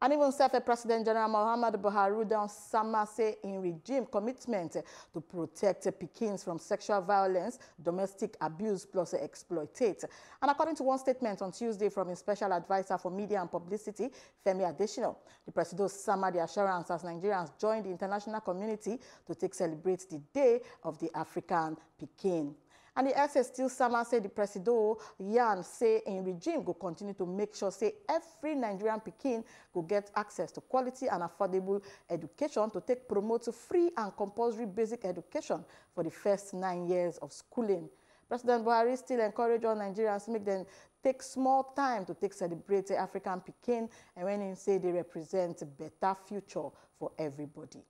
And even self President General Mohammed Buhari don sama say in regime commitment to protect Pekins from sexual violence, domestic abuse plus exploitate. And according to one statement on Tuesday from his special advisor for media and publicity, Femi Adesina, the president sama the assurance as Nigerians join the international community to take celebrate the day of the African Pekin. And the FA still sama say the president, yarn say in regime go continue to make sure say every Nigerian pikin go get access to quality and affordable education to take promote free and compulsory basic education for the first nine years of schooling. President Buhari still encourage all Nigerians make them take small time to take celebrate African pikin and when he say they represent a better future for everybody.